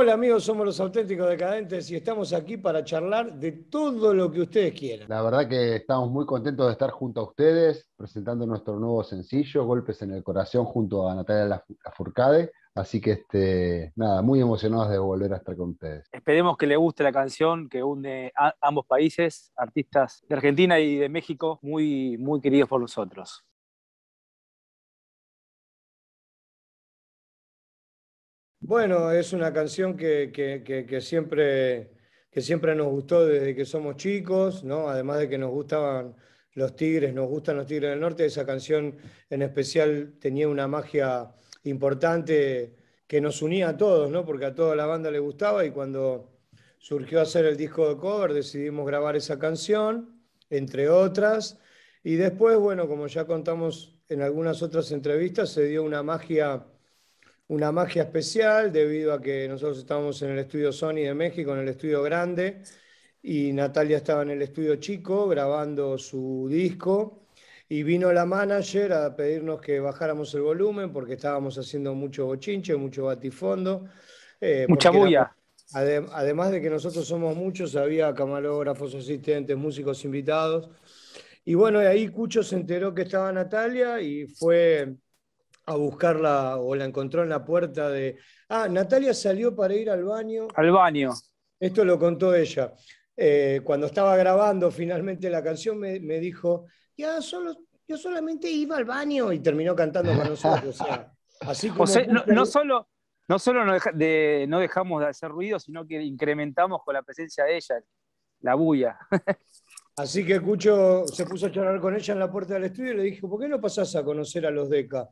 Hola amigos, somos los auténticos decadentes y estamos aquí para charlar de todo lo que ustedes quieran. La verdad que estamos muy contentos de estar junto a ustedes presentando nuestro nuevo sencillo, Golpes en el Corazón, junto a Natalia Lafourcade. Así que este, nada, muy emocionados de volver a estar con ustedes. Esperemos que les guste la canción que une a ambos países, artistas de Argentina y de México, muy, muy queridos por nosotros. Bueno, es una canción que, siempre, que siempre nos gustó desde que somos chicos, ¿no? Además de que nos gustaban los Tigres, nos gustan los Tigres del Norte, esa canción en especial tenía una magia importante que nos unía a todos, ¿no? Porque a toda la banda le gustaba y cuando surgió hacer el disco de cover decidimos grabar esa canción, entre otras, y después, bueno, como ya contamos en algunas otras entrevistas, se dio una magia una magia especial debido a que nosotros estábamos en el estudio Sony de México, en el estudio grande, y Natalia estaba en el estudio chico grabando su disco. Y vino la manager a pedirnos que bajáramos el volumen porque estábamos haciendo mucho bochinche, mucho batifondo. Eh, Mucha bulla. además de que nosotros somos muchos, había camarógrafos, asistentes, músicos invitados. Y bueno, ahí Cucho se enteró que estaba Natalia y fue a buscarla o la encontró en la puerta de. Ah, Natalia salió para ir al baño. Al baño. Esto lo contó ella. Eh, cuando estaba grabando finalmente la canción, me, dijo: Ya solo, yo solamente iba al baño y terminó cantando con nosotros. así no, solo, no no, dejamos de hacer ruido, sino que incrementamos con la presencia de ella, la bulla. Así que Cucho se puso a charlar con ella en la puerta del estudio y le dijo ¿por qué no pasás a conocer a los DECA?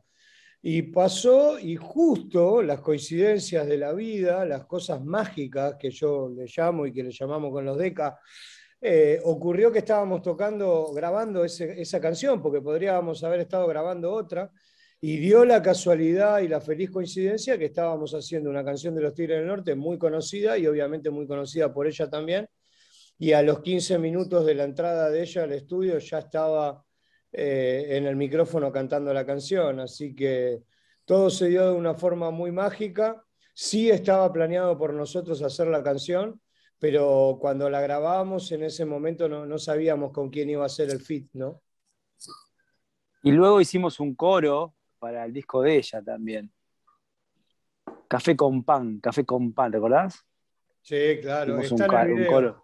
Y pasó, y justo las coincidencias de la vida, las cosas mágicas que yo le llamo y que le llamamos con los DECA, eh, ocurrió que estábamos tocando, grabando esa canción, porque podríamos haber estado grabando otra, y dio la casualidad y la feliz coincidencia que estábamos haciendo una canción de los Tigres del Norte muy conocida y obviamente muy conocida por ella también, y a los 15 minutos de la entrada de ella al estudio ya estaba eh, en el micrófono cantando la canción, así que todo se dio de una forma muy mágica. Sí estaba planeado por nosotros hacer la canción, pero cuando la grabamos en ese momento no, sabíamos con quién iba a hacer el fit, ¿no? Y luego hicimos un coro para el disco de ella también. Café con pan, café con pan, acordás? Sí, claro. coro.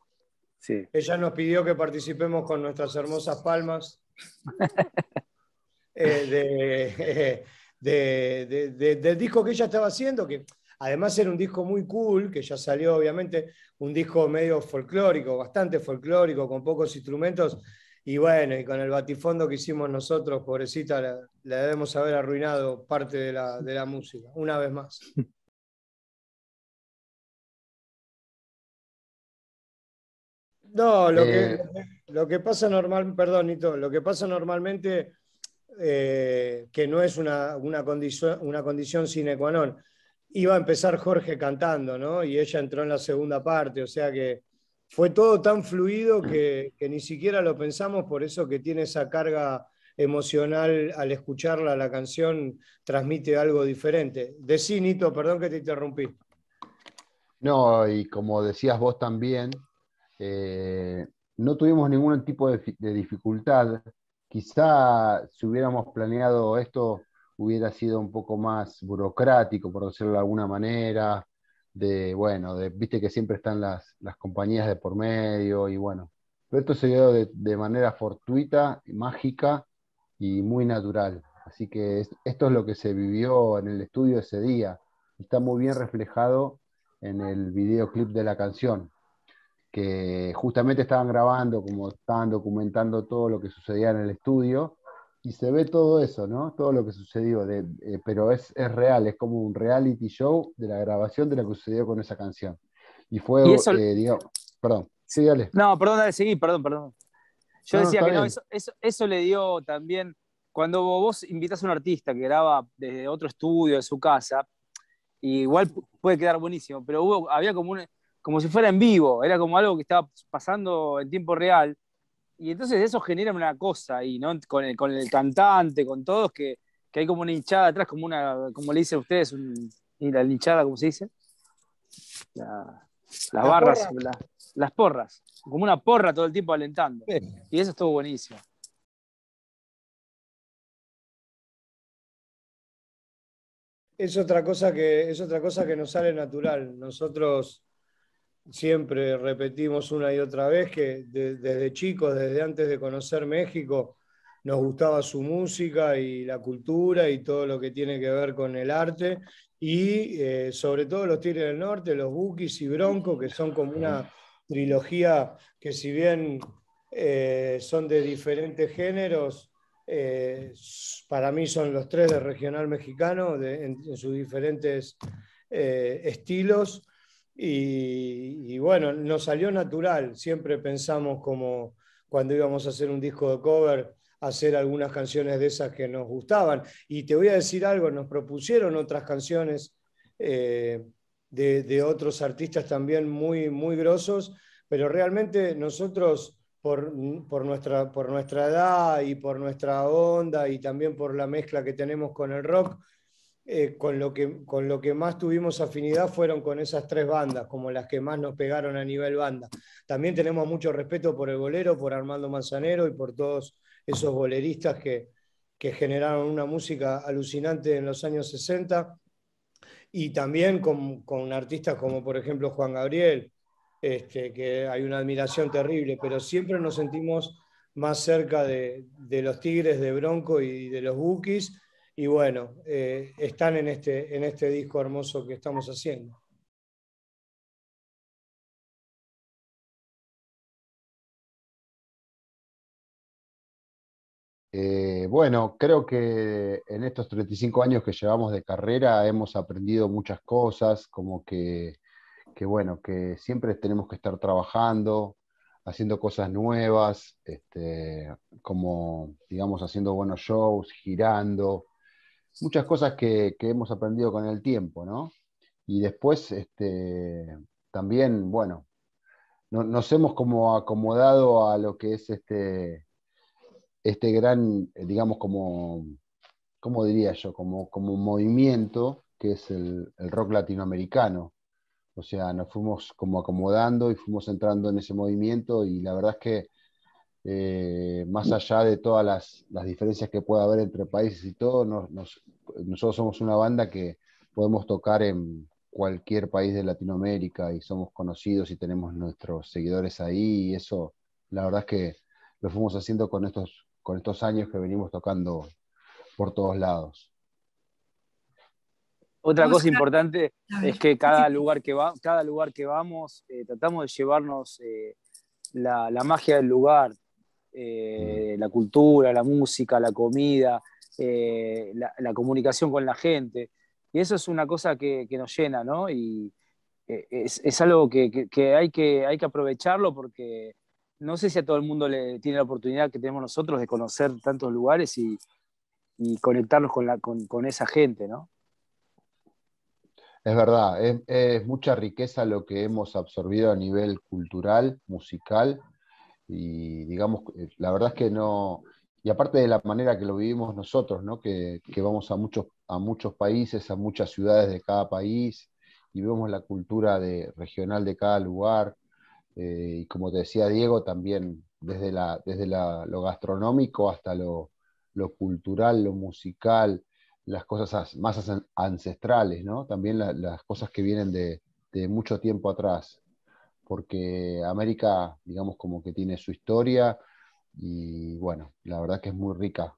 Sí. Ella nos pidió que participemos con nuestras hermosas palmas Eh, de, de, de, del disco que ella estaba haciendo, que además era un disco muy cool, que ya salió obviamente, un disco medio folclórico, bastante folclórico, con pocos instrumentos, y bueno, y con el batifondo que hicimos nosotros, pobrecita, le, debemos haber arruinado parte de la, de la música, una vez más. No, eh, lo, que, lo que pasa normal, perdón, Nito, lo que pasa normalmente eh, que no es una, una condición sine qua non. Iba a empezar Jorge cantando, ¿no? Y ella entró en la segunda parte, o sea que fue todo tan fluido que, que ni siquiera lo pensamos, por eso que tiene esa carga emocional al escucharla, la canción transmite algo diferente. Decí, Nito, perdón que te interrumpí. No, y como decías vos también, eh, no tuvimos ningún tipo de, dificultad. Quizá si hubiéramos planeado esto hubiera sido un poco más burocrático, por decirlo de alguna manera, de, bueno, de, viste que siempre están las, compañías de por medio y bueno, pero esto se dio de, manera fortuita, mágica y muy natural. Así que esto es lo que se vivió en el estudio ese día. Está muy bien reflejado en el videoclip de la canción que justamente estaban grabando, como estaban documentando todo lo que sucedía en el estudio, y se ve todo eso, ¿no? Todo lo que sucedió, eh, pero es, real, es como un reality show de la grabación de lo que sucedió con esa canción. Y fue, ¿Y eso... Eh, perdón, sí, dale. No, perdón, dale, seguí, perdón, perdón. Yo decía que no, eso, le dio también, cuando vos invitas a un artista que graba desde otro estudio, de su casa, igual puede quedar buenísimo, pero hubo, había como un como si fuera en vivo, era como algo que estaba pasando en tiempo real. Y entonces eso genera una cosa ahí, ¿no? Con el, cantante, con todos, que, hay como una hinchada atrás, como una, como le dicen ustedes, la hinchada, ¿cómo se dice? las barras, las porras, como una porra todo el tiempo alentando. Y eso estuvo buenísimo. Es otra cosa que es otra cosa que nos sale natural. Nosotros siempre repetimos una y otra vez que desde chicos, desde antes de conocer México, nos gustaba su música y la cultura y todo lo que tiene que ver con el arte. Y eh, sobre todo los Tigres del Norte, los Bukis y Bronco, que son como una trilogía que si bien eh, son de diferentes géneros, eh, para mí son los tres de regional mexicano en, sus diferentes estilos y, bueno, nos salió natural. Siempre pensamos como cuando íbamos a hacer un disco de cover, hacer algunas canciones de esas que nos gustaban. Y te voy a decir algo, nos propusieron otras canciones eh, de, otros artistas también muy, muy grosos, pero realmente nosotros, por, nuestra, por nuestra edad y por nuestra onda y también por la mezcla que tenemos con el rock, eh, con, lo que, con lo que más tuvimos afinidad fueron con esas tres bandas, como las que más nos pegaron a nivel banda. También tenemos mucho respeto por el bolero, por Armando Manzanero y por todos esos boleristas que, generaron una música alucinante en los años 60 y también con, con artistas como por ejemplo Juan Gabriel, este, que hay una admiración terrible, pero siempre nos sentimos más cerca de, de los Tigres, de Bronco y de los Bookies y bueno, eh, están este, en este, disco hermoso que estamos haciendo. Eh, bueno, creo que en estos 35 años que llevamos de carrera hemos aprendido muchas cosas, como que, que bueno, que siempre tenemos que estar trabajando, haciendo cosas nuevas, este, como digamos haciendo buenos shows, girando, muchas cosas que, hemos aprendido con el tiempo, ¿no? Y después, este, también, bueno, nos hemos como acomodado a lo que es este, este gran, digamos, como, ¿cómo diría yo? Como, como movimiento que es el, el rock latinoamericano. O sea, nos fuimos como acomodando y fuimos entrando en ese movimiento y la verdad es que eh, más mm. allá de todas las, diferencias que pueda haber entre países y todo, nosotros somos una banda que podemos tocar en cualquier país de Latinoamérica y somos conocidos y tenemos nuestros seguidores ahí y eso, la verdad es que lo fuimos haciendo con estos, con estos años que venimos tocando por todos lados. Otra cosa importante es que cada lugar que, va, cada lugar que vamos eh, tratamos de llevarnos eh, la, la, magia del lugar, eh, la cultura, la música, la comida, eh, la, comunicación con la gente. Y eso es una cosa que, nos llena, ¿no? Y eh, es, algo que, hay que hay que aprovecharlo porque no sé si a todo el mundo le tiene la oportunidad que tenemos nosotros de conocer tantos lugares y, conectarnos con, esa gente, ¿no? Es verdad, es, mucha riqueza lo que hemos absorbido a nivel cultural, musical y digamos, eh, la verdad es que no, y aparte de la manera que lo vivimos nosotros, ¿no? que, vamos a muchos, países, a muchas ciudades de cada país, y vemos la cultura de, regional de cada lugar. Eh, y como te decía Diego, también desde, desde lo gastronómico hasta lo, cultural, lo musical, las cosas más ancestrales, ¿no? también las cosas que vienen de mucho tiempo atrás porque América, digamos, como que tiene su historia y bueno, la verdad que es muy rica.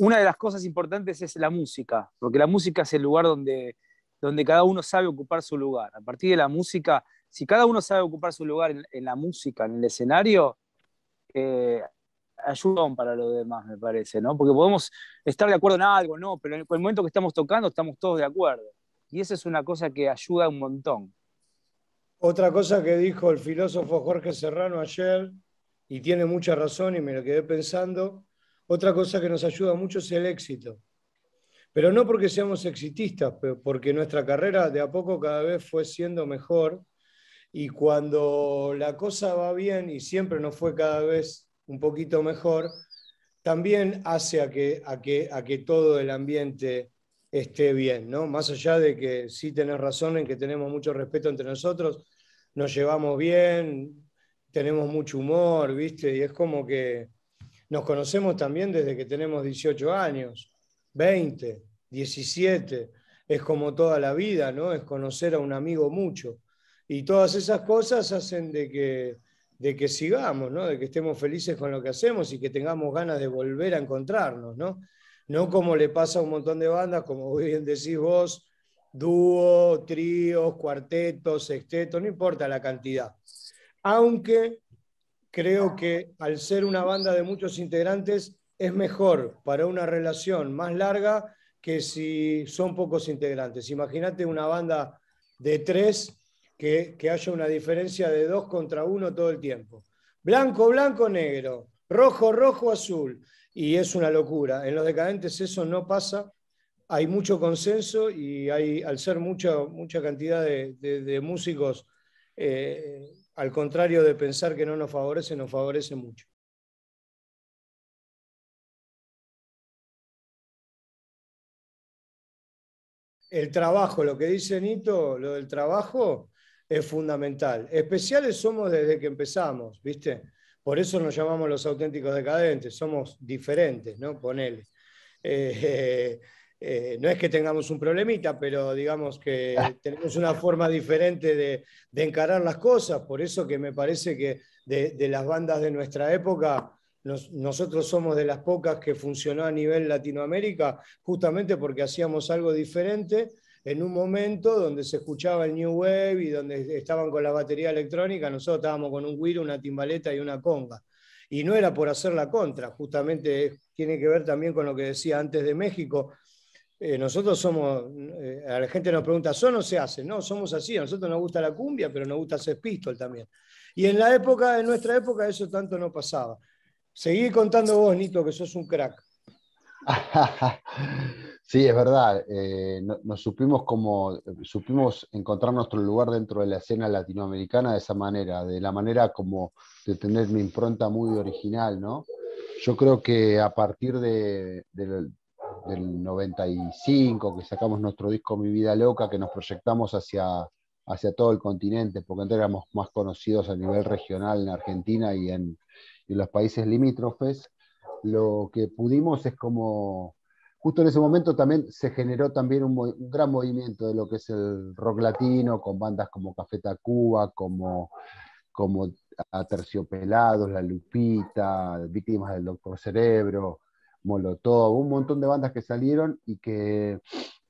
Una de las cosas importantes es la música, porque la música es el lugar donde, cada uno sabe ocupar su lugar. A partir de la música, si cada uno sabe ocupar su lugar en, la música, en el escenario, eh, ayudan para los demás, me parece, ¿no? Porque podemos estar de acuerdo en algo, ¿no? Pero en el momento que estamos tocando estamos todos de acuerdo. Y esa es una cosa que ayuda un montón. Otra cosa que dijo el filósofo Jorge Serrano ayer, y tiene mucha razón y me lo quedé pensando, otra cosa que nos ayuda mucho es el éxito. Pero no porque seamos exitistas, pero porque nuestra carrera de a poco cada vez fue siendo mejor y cuando la cosa va bien y siempre no fue cada vez un poquito mejor, también hace a que, a que, a que todo el ambiente esté bien, ¿no? Más allá de que sí tenés razón en que tenemos mucho respeto entre nosotros, nos llevamos bien, tenemos mucho humor, ¿viste? Y es como que nos conocemos también desde que tenemos 18 años, 20, 17, es como toda la vida, ¿no? Es conocer a un amigo mucho. Y todas esas cosas hacen de que de que sigamos, ¿no? de que estemos felices con lo que hacemos y que tengamos ganas de volver a encontrarnos, ¿no? No como le pasa a un montón de bandas, como bien decís vos, dúo, tríos, cuartetos, sextetos, no importa la cantidad. Aunque creo que al ser una banda de muchos integrantes es mejor para una relación más larga que si son pocos integrantes. Imagínate una banda de tres que, haya una diferencia de dos contra uno todo el tiempo. Blanco, blanco, negro, rojo, rojo, azul. Y es una locura. En los decadentes eso no pasa. Hay mucho consenso y hay, al ser mucha, mucha cantidad de, músicos, eh, al contrario de pensar que no nos favorece, nos favorece mucho. El trabajo, lo que dice Nito, lo del trabajo, es fundamental. Especiales somos desde que empezamos, ¿viste? Por eso nos llamamos los auténticos decadentes, somos diferentes, ¿no? Ponele. Eh, eh no es que tengamos un problemita, pero digamos que tenemos una forma diferente de, encarar las cosas, por eso que me parece que de, las bandas de nuestra época, nosotros somos de las pocas que funcionó a nivel Latinoamérica, justamente porque hacíamos algo diferente en un momento donde se escuchaba el New Wave y donde estaban con la batería electrónica, nosotros estábamos con un guiro, una timbaleta y una conga. Y no era por hacer la contra, justamente tiene que ver también con lo que decía antes de México. Eh, nosotros somos, eh, la gente nos pregunta, ¿son o se hace? No, somos así, a nosotros nos gusta la cumbia, pero nos gusta hacer pistol también. Y en la época, en nuestra época, eso tanto no pasaba. Seguí contando vos, Nito, que sos un crack. Sí, es verdad. Eh, nos supimos como eh, supimos encontrar nuestro lugar dentro de la escena latinoamericana de esa manera, de la manera como de tener mi impronta muy original, ¿no? Yo creo que a partir del 95, que sacamos nuestro disco Mi Vida Loca, que nos proyectamos hacia, hacia todo el continente, porque antes éramos más conocidos a nivel regional en Argentina y en, y en los países limítrofes, lo que pudimos es como justo en ese momento también se generó también un, gran movimiento de lo que es el rock latino, con bandas como Cafeta Cuba, como, como Aterciopelados, La Lupita, Víctimas del Doctor Cerebro, Molotov, un montón de bandas que salieron y que...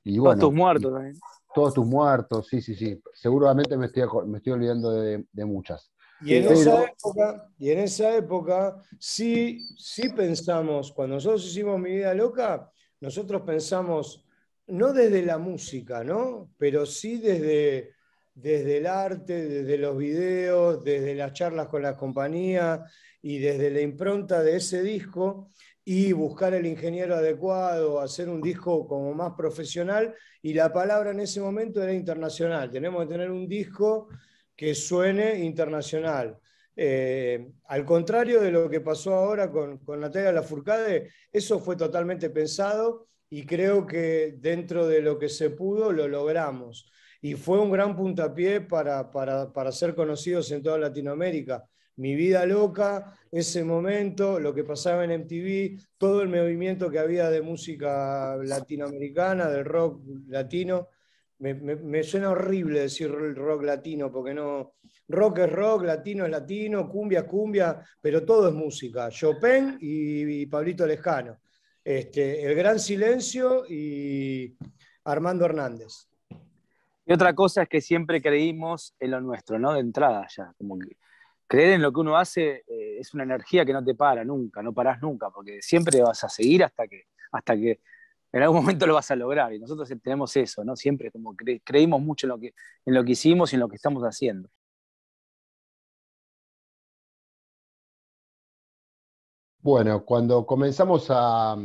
Y todos tus muertos también. Todos tus muertos, sí, sí, sí. Seguramente me estoy, me estoy olvidando de, muchas. Y en, esa época, y en esa época, sí, sí pensamos, cuando nosotros hicimos Mi Vida Loca, nosotros pensamos, no desde la música, ¿no? Pero sí desde, desde el arte, desde los videos, desde las charlas con la compañía y desde la impronta de ese disco y buscar el ingeniero adecuado, hacer un disco como más profesional y la palabra en ese momento era internacional. Tenemos que tener un disco que suene internacional. Eh, al contrario de lo que pasó ahora con, con la furcade eso fue totalmente pensado y creo que dentro de lo que se pudo lo logramos. Y fue un gran puntapié para, para, ser conocidos en toda Latinoamérica. Mi vida loca, ese momento, lo que pasaba en MTV, todo el movimiento que había de música latinoamericana, del rock latino. me suena horrible decir rock latino porque no, rock es rock, latino es latino, cumbia es cumbia, pero todo es música. Chopin y, Pablito Lejano. Este, el Gran Silencio y Armando Hernández. Y otra cosa es que siempre creímos en lo nuestro, ¿no? De entrada ya, creer en lo que uno hace eh, es una energía que no te para nunca, no parás nunca, porque siempre vas a seguir hasta que, hasta que en algún momento lo vas a lograr. Y nosotros tenemos eso, ¿no? Siempre como creímos mucho lo, que, en lo que hicimos y en lo que estamos haciendo. Bueno, cuando comenzamos a,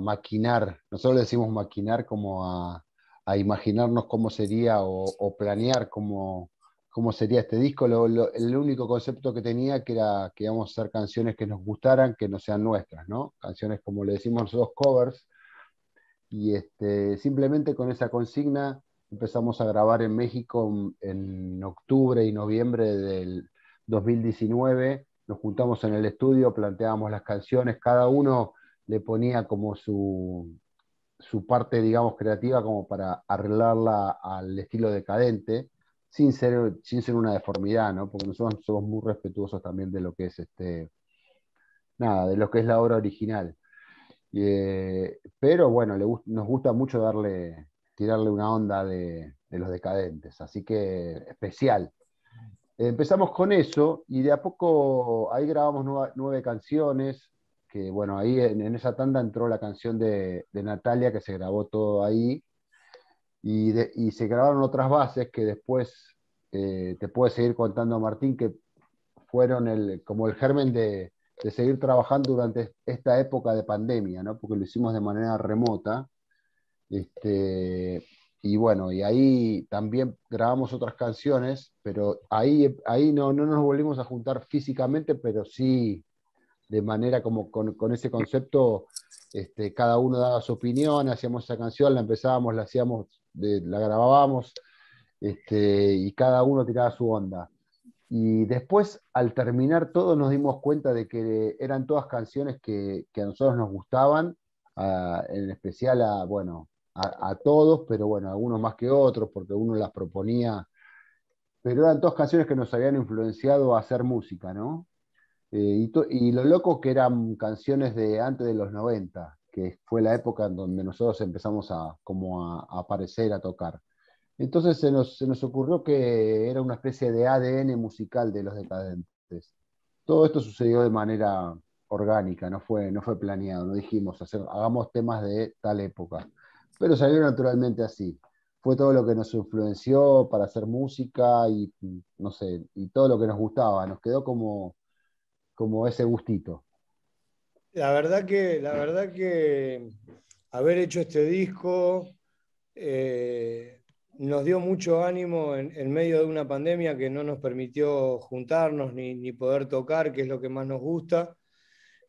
maquinar, nosotros decimos maquinar como a, imaginarnos cómo sería o, planear cómo, sería este disco, el único concepto que tenía que era que íbamos a hacer canciones que nos gustaran, que no sean nuestras, ¿no? Canciones como le decimos dos covers, y este, simplemente con esa consigna empezamos a grabar en México en octubre y noviembre del 2019 nos juntamos en el estudio, planteábamos las canciones, cada uno le ponía como su, parte, digamos, creativa como para arreglarla al estilo decadente, sin ser, sin ser una deformidad, ¿no? Porque nosotros somos muy respetuosos también de lo que es este, nada, de lo que es la obra original. Eh, pero bueno, nos gusta mucho darle, tirarle una onda de, de los decadentes, así que especial, Empezamos con eso y de a poco ahí grabamos nueve canciones, que bueno, ahí en, esa tanda entró la canción de, Natalia, que se grabó todo ahí, y, se grabaron otras bases que después eh, te puedo seguir contando Martín, que fueron como el germen de, seguir trabajando durante esta época de pandemia, ¿no? porque lo hicimos de manera remota. Este, y bueno, y ahí también grabamos otras canciones, pero ahí, ahí no, no nos volvimos a juntar físicamente, pero sí de manera como con, ese concepto, este, cada uno daba su opinión, hacíamos esa canción, la empezábamos, la hacíamos, eh, la grabábamos, este, y cada uno tiraba su onda. Y después, al terminar todo, nos dimos cuenta de que eran todas canciones que, a nosotros nos gustaban, en especial a, bueno, a, todos, pero bueno, algunos más que otros, porque uno las proponía. Pero eran dos canciones que nos habían influenciado a hacer música, ¿no? Eh, y, lo loco que eran canciones de antes de los 90, que fue la época en donde nosotros empezamos a, a, aparecer, a tocar. Entonces se nos, ocurrió que era una especie de ADN musical de los decadentes. Todo esto sucedió de manera orgánica, no fue, no fue planeado, no dijimos, hagamos temas de tal época pero salió naturalmente así. Fue todo lo que nos influenció para hacer música y, no sé, y todo lo que nos gustaba. Nos quedó como, como ese gustito. La verdad que, la verdad que haber hecho este disco eh, nos dio mucho ánimo en, medio de una pandemia que no nos permitió juntarnos ni, ni poder tocar, que es lo que más nos gusta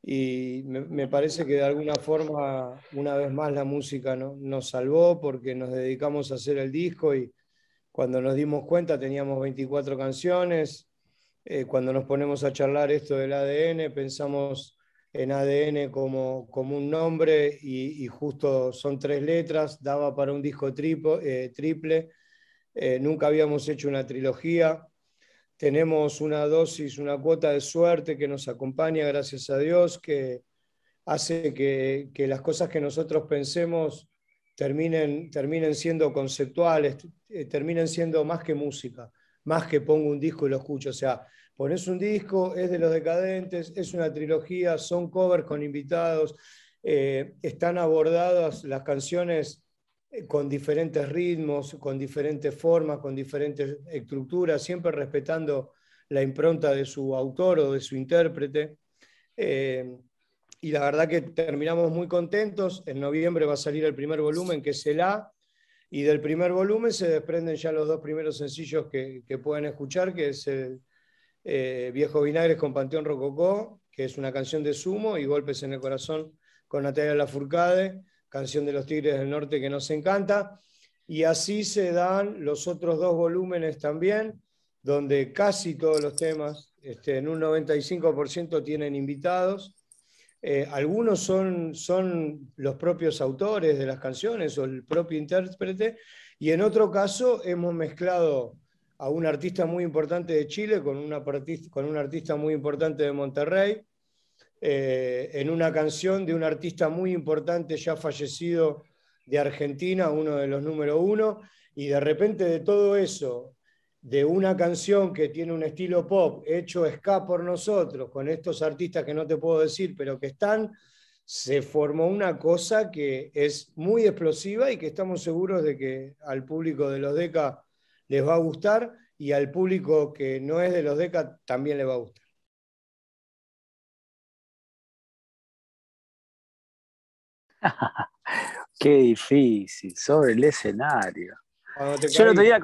y me, parece que de alguna forma, una vez más, la música nos salvó porque nos dedicamos a hacer el disco y cuando nos dimos cuenta teníamos 24 canciones. Eh, cuando nos ponemos a charlar esto del ADN, pensamos en ADN como, como un nombre y, justo son tres letras, daba para un disco eh, triple. Eh, nunca habíamos hecho una trilogía, tenemos una dosis, una cuota de suerte que nos acompaña, gracias a Dios, que hace que, las cosas que nosotros pensemos terminen, terminen siendo conceptuales, eh, terminen siendo más que música, más que pongo un disco y lo escucho. O sea, pones un disco, es de los decadentes, es una trilogía, son covers con invitados, eh, están abordadas las canciones eh, con diferentes ritmos, con diferentes formas, con diferentes estructuras, siempre respetando la impronta de su autor o de su intérprete. Eh, y la verdad que terminamos muy contentos. En noviembre va a salir el primer volumen, que es el A, y del primer volumen se desprenden ya los dos primeros sencillos que, pueden escuchar, que es el, eh, Viejo Vinagres con Panteón Rococó, que es una canción de Sumo, y Golpes en el Corazón con Natalia Lafourcade, Canción de los Tigres del Norte que nos encanta. Y así se dan los otros dos volúmenes también, donde casi todos los temas, este, en un 95% tienen invitados. Eh, algunos son, los propios autores de las canciones o el propio intérprete. Y en otro caso hemos mezclado a un artista muy importante de Chile con, con un artista muy importante de Monterrey eh, en una canción de un artista muy importante ya fallecido de Argentina, uno de los número uno, y de repente de todo eso, de una canción que tiene un estilo pop hecho ska por nosotros, con estos artistas que no te puedo decir, pero que están, se formó una cosa que es muy explosiva y que estamos seguros de que al público de los DECA les va a gustar y al público que no es de los DECA también le va a gustar. Qué difícil, sobre el escenario. Yo lo tenía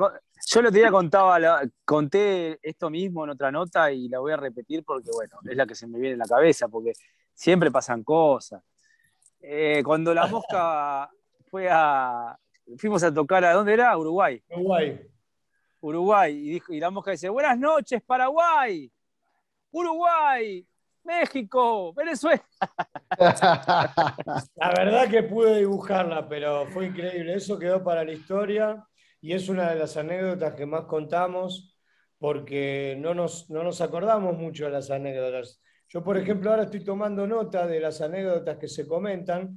día, contaba, conté esto mismo en otra nota y la voy a repetir porque, bueno, es la que se me viene en la cabeza, porque siempre pasan cosas. Eh, cuando la mosca fue a. Fuimos a tocar a dónde era? Uruguay. Uruguay. Uruguay. dijo, y la mosca dice: Buenas noches, Paraguay. Uruguay. México, Venezuela. La verdad que pude dibujarla, pero fue increíble. Eso quedó para la historia y es una de las anécdotas que más contamos porque no nos, no nos acordamos mucho de las anécdotas. Yo, por ejemplo, ahora estoy tomando nota de las anécdotas que se comentan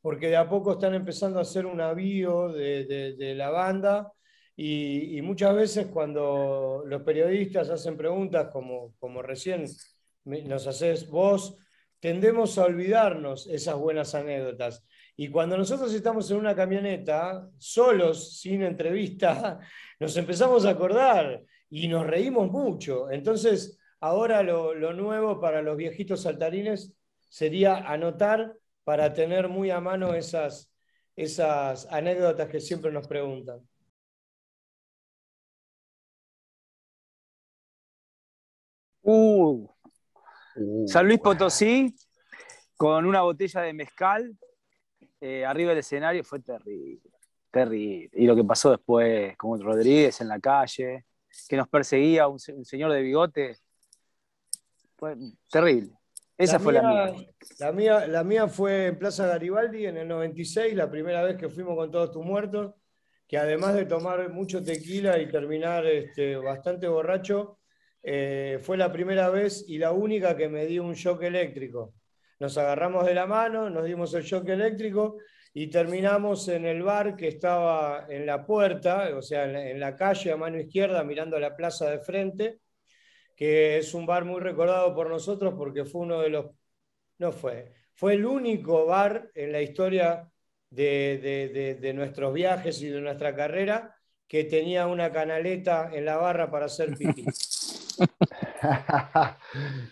porque de a poco están empezando a hacer un avío de, la banda. Y, y, muchas veces cuando los periodistas hacen preguntas, como, como recién nos haces vos, tendemos a olvidarnos esas buenas anécdotas. Y cuando nosotros estamos en una camioneta, solos, sin entrevista, nos empezamos a acordar y nos reímos mucho. Entonces, ahora lo, nuevo para los viejitos saltarines sería anotar para tener muy a mano esas, anécdotas que siempre nos preguntan. Uh, Uh, San Luis Potosí, con una botella de mezcal, eh, arriba del escenario, fue terrible, terrible. Y lo que pasó después con Rodríguez en la calle, que nos perseguía un, señor de bigote, fue terrible. Esa fue la mía. La mía. fue en Plaza Garibaldi en el 96, la primera vez que fuimos con todos tus muertos, que además de tomar mucho tequila y terminar este, bastante borracho, eh, fue la primera vez y la única que me dio un shock eléctrico. Nos agarramos de la mano, nos dimos el shock eléctrico y terminamos en el bar que estaba en la puerta, o sea, en la, calle a mano izquierda, mirando la plaza de frente, que es un bar muy recordado por nosotros porque fue uno de los, no fue, fue el único bar en la historia de, nuestros viajes y de nuestra carrera que tenía una canaleta en la barra para hacer pipí.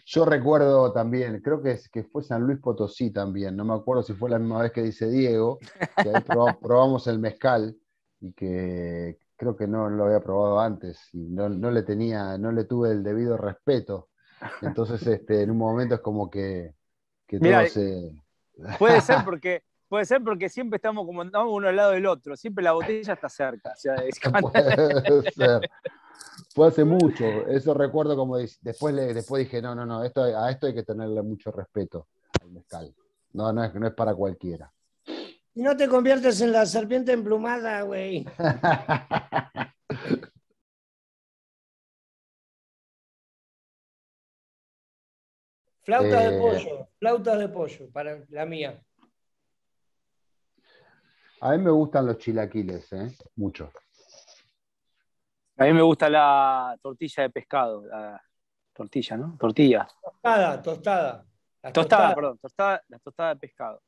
Yo recuerdo también, creo que, que fue San Luis Potosí también, no me acuerdo si fue la misma vez que dice Diego, que probamos el mezcal y que creo que no lo había probado antes y no, le tenía, no le tuve el debido respeto. Entonces, este, en un momento es como que, Puede ser porque Puede ser porque siempre estamos como uno al lado del otro, siempre la botella está cerca puede hace mucho, eso recuerdo como después, le, después dije, no, no, no, esto, a esto hay que tenerle mucho respeto al mezcal. No, no es, no es para cualquiera. Y no te conviertes en la serpiente emplumada, güey. flauta de eh, pollo, flauta de pollo, para la mía. A mí me gustan los chilaquiles, ¿eh? Mucho. A mí me gusta la tortilla de pescado, la tortilla, ¿no? Tortilla. Tostada, tostada. tostada, perdón, tostada, la tostada de pescado.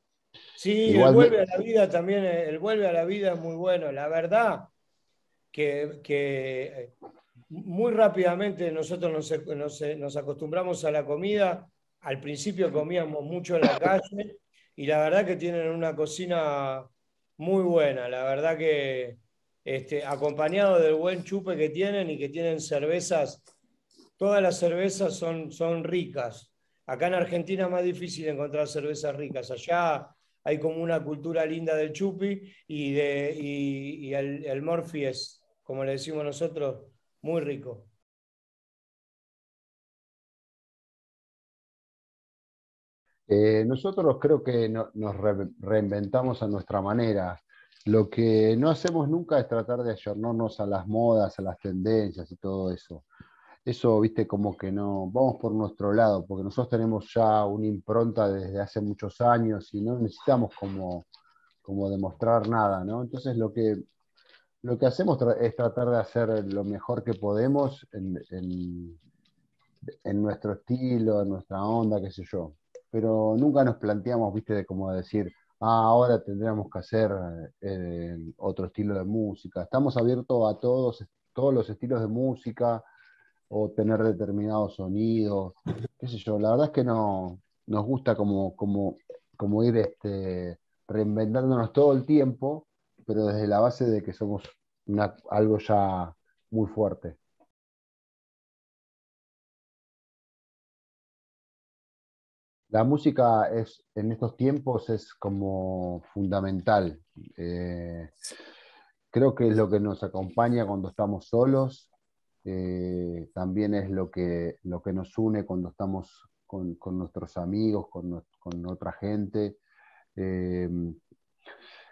Sí, el vuelve a la vida también, eh, el vuelve a la vida es muy bueno. La verdad que, eh, muy rápidamente nosotros nos, nos, acostumbramos a la comida. Al principio comíamos mucho en la calle y la verdad que tienen una cocina muy buena. La verdad que este, acompañado del buen chupe que tienen y que tienen cervezas, todas las cervezas son, ricas. Acá en Argentina es más difícil encontrar cervezas ricas. Allá hay como una cultura linda del chupi y, el, el morfi es, como le decimos nosotros, muy rico. Eh, nosotros creo que nos reinventamos a nuestra manera. Lo que no hacemos nunca es tratar de ayornarnos a las modas, a las tendencias y todo eso. Eso, viste, como que no, vamos por nuestro lado, porque nosotros tenemos ya una impronta desde hace muchos años y no necesitamos como, como demostrar nada, ¿no? Entonces lo que, lo que hacemos es tratar de hacer lo mejor que podemos en, en, nuestro estilo, en nuestra onda, qué sé yo. Pero nunca nos planteamos, viste, de como decir, Ah, ahora tendríamos que hacer eh, otro estilo de música. Estamos abiertos a todos, todos los estilos de música o tener determinados sonidos, qué sé yo. La verdad es que no, nos gusta como, ir este, reinventándonos todo el tiempo, pero desde la base de que somos algo ya muy fuerte. La música es, en estos tiempos es como fundamental. Eh, creo que es lo que nos acompaña cuando estamos solos, eh, también es lo que, lo que nos une cuando estamos con, nuestros amigos, con, otra gente. Eh,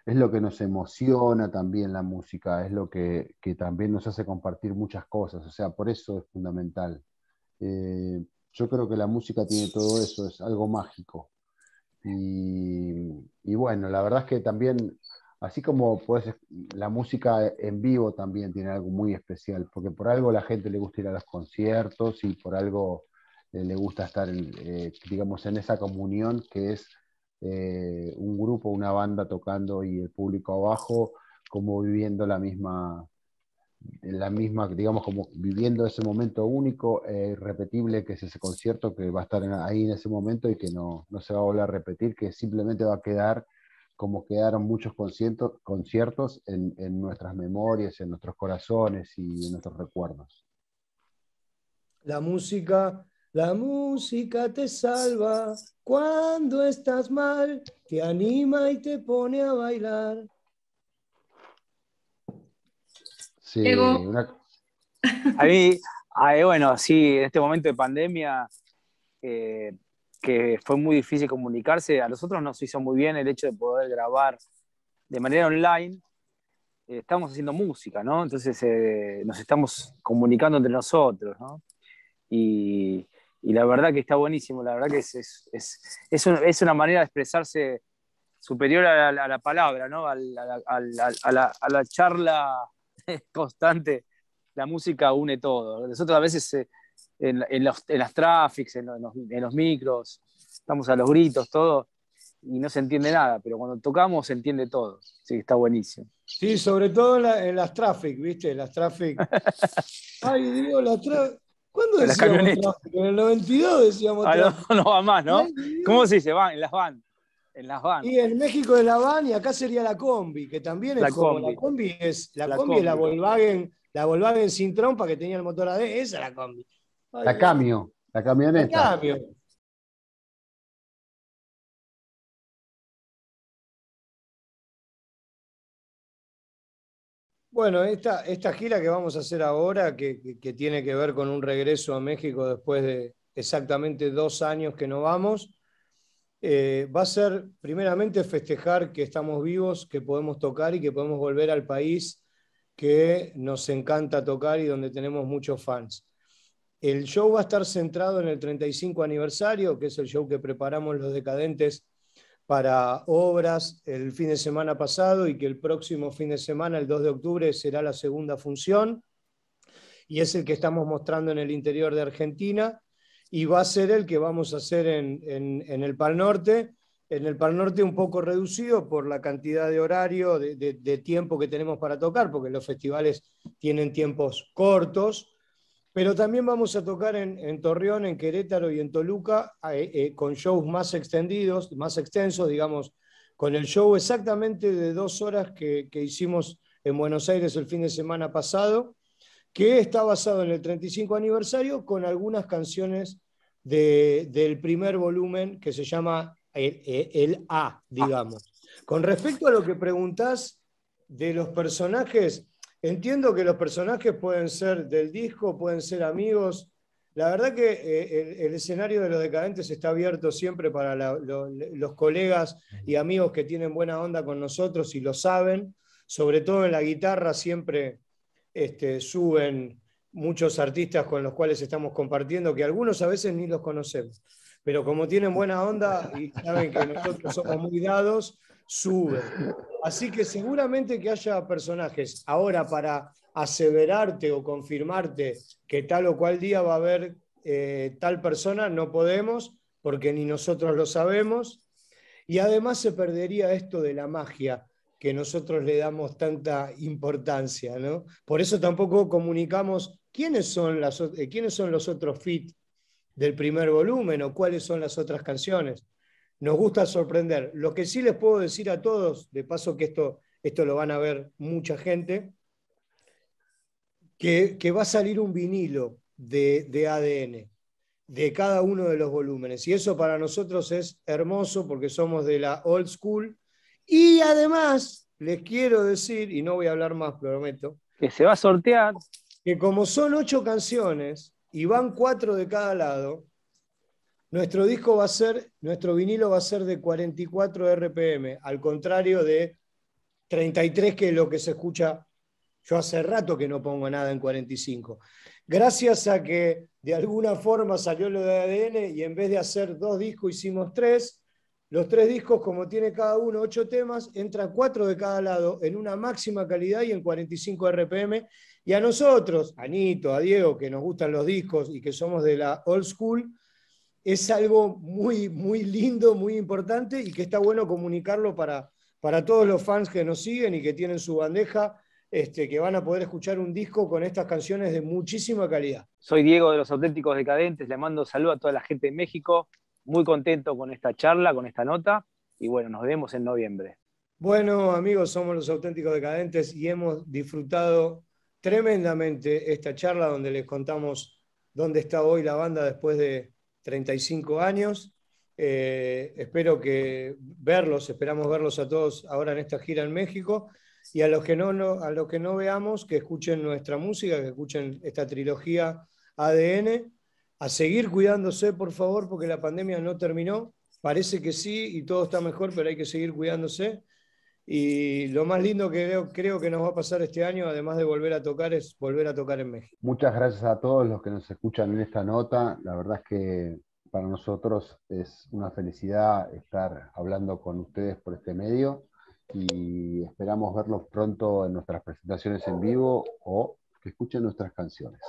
es lo que nos emociona también la música, es lo que, también nos hace compartir muchas cosas, o sea, por eso es fundamental yo creo que la música tiene todo eso, es algo mágico. Y, bueno, la verdad es que también, así como puedes, la música en vivo también tiene algo muy especial, porque por algo la gente le gusta ir a los conciertos y por algo eh, le gusta estar, eh, digamos, en esa comunión que es eh, un grupo, una banda tocando y el público abajo, como viviendo la misma, la misma, digamos, como viviendo ese momento único e irrepetible que es ese concierto que va a estar ahí en ese momento y que no, se va a volver a repetir, que simplemente va a quedar como quedaron muchos conciertos, en nuestras memorias, en nuestros corazones y en nuestros recuerdos. La música, la música te salva cuando estás mal, te anima y te pone a bailar. A mí, eh, bueno, sí, en este momento de pandemia, eh, que fue muy difícil comunicarse, a nosotros nos hizo muy bien el hecho de poder grabar de manera online. Eh, estamos haciendo música, ¿no? Entonces nos estamos comunicando entre nosotros, ¿no? Y, la verdad que está buenísimo, la verdad que es, es, es, es una manera de expresarse superior a la, palabra, ¿no? A la, a la, a la charla constante, la música une todo. Nosotros a veces eh, en, en, las traffics, en los, en los, micros, estamos a los gritos, todo, y no se entiende nada, pero cuando tocamos se entiende todo. Sí, está buenísimo. Sí, sobre todo en, las traffic, ¿viste? Las traffic. Ay, digo las ¿Cuándo decíamos En el 92 decíamos ah, no, va más, ¿no? ¿Cómo se dice? en las bandas. Y en México es la van y acá sería la combi, que también es la como, combi. La combi es la, combi, es la Volkswagen, la Volkswagen sin trompa que tenía el motor AD, esa es la combi. la cambio, la camioneta. Bueno, esta, esta gira que vamos a hacer ahora, que tiene que ver con un regreso a México después de exactamente dos años que no vamos, eh, va a ser primeramente festejar que estamos vivos, que podemos tocar y que podemos volver al país que nos encanta tocar y donde tenemos muchos fans. El show va a estar centrado en el 35 aniversario, que es el show que preparamos los decadentes para obras el fin de semana pasado y que el próximo fin de semana, el 2 de octubre, será la segunda función y es el que estamos mostrando en el interior de Argentina y va a ser el que vamos a hacer en, el Pal Norte. En el Pal Norte un poco reducido por la cantidad de horario, de, tiempo que tenemos para tocar, porque los festivales tienen tiempos cortos, pero también vamos a tocar en, Torreón, en Querétaro y en Toluca eh, eh, con shows más extendidos, más extensos, digamos, con el show exactamente de dos horas que, que, hicimos en Buenos Aires el fin de semana pasado que está basado en el 35 aniversario con algunas canciones del primer volumen que se llama el, A, digamos. Con respecto a lo que preguntás de los personajes, entiendo que los personajes pueden ser del disco, pueden ser amigos. La verdad que eh, el, escenario de los decadentes está abierto siempre para los colegas y amigos que tienen buena onda con nosotros y lo saben. Sobre todo en la guitarra siempre este, suben muchos artistas con los cuales estamos compartiendo, que algunos a veces ni los conocemos, pero como tienen buena onda y saben que nosotros somos muy dados, suben. Así que seguramente que haya personajes. Ahora, para aseverarte o confirmarte que tal o cual día va a haber eh, tal persona, no podemos, porque ni nosotros lo sabemos. Y además se perdería esto de la magia, que nosotros le damos tanta importancia, ¿no? Por eso tampoco comunicamos quiénes son, las, eh, quiénes son los otros fit del primer volumen o cuáles son las otras canciones. Nos gusta sorprender. Lo que sí les puedo decir a todos, de paso que esto, esto lo van a ver mucha gente, que, va a salir un vinilo de, de ADN de cada uno de los volúmenes. Y eso para nosotros es hermoso porque somos de la old school y además, les quiero decir, y no voy a hablar más, prometo. Que se va a sortear. Que como son ocho canciones y van cuatro de cada lado, nuestro disco va a ser, nuestro vinilo va a ser de 44 RPM, al contrario de 33, que es lo que se escucha. Yo hace rato que no pongo nada en 45. Gracias a que de alguna forma salió lo de ADN y en vez de hacer dos discos hicimos tres los tres discos, como tiene cada uno ocho temas, entran cuatro de cada lado en una máxima calidad y en 45 RPM. Y a nosotros, a Nito, a Diego, que nos gustan los discos y que somos de la old school, es algo muy, muy lindo, muy importante y que está bueno comunicarlo para, para todos los fans que nos siguen y que tienen su bandeja, este, que van a poder escuchar un disco con estas canciones de muchísima calidad. Soy Diego de los Auténticos Decadentes, le mando saludos saludo a toda la gente de México muy contento con esta charla, con esta nota, y bueno, nos vemos en noviembre. Bueno, amigos, somos los auténticos decadentes y hemos disfrutado tremendamente esta charla donde les contamos dónde está hoy la banda después de 35 años. Eh, espero que verlos, esperamos verlos a todos ahora en esta gira en México y a los que no, no, a los que no veamos que escuchen nuestra música, que escuchen esta trilogía ADN a seguir cuidándose, por favor, porque la pandemia no terminó. Parece que sí y todo está mejor, pero hay que seguir cuidándose. Y lo más lindo que creo, que nos va a pasar este año, además de volver a tocar, es volver a tocar en México. Muchas gracias a todos los que nos escuchan en esta nota. La verdad es que para nosotros es una felicidad estar hablando con ustedes por este medio y esperamos verlos pronto en nuestras presentaciones en vivo o que escuchen nuestras canciones.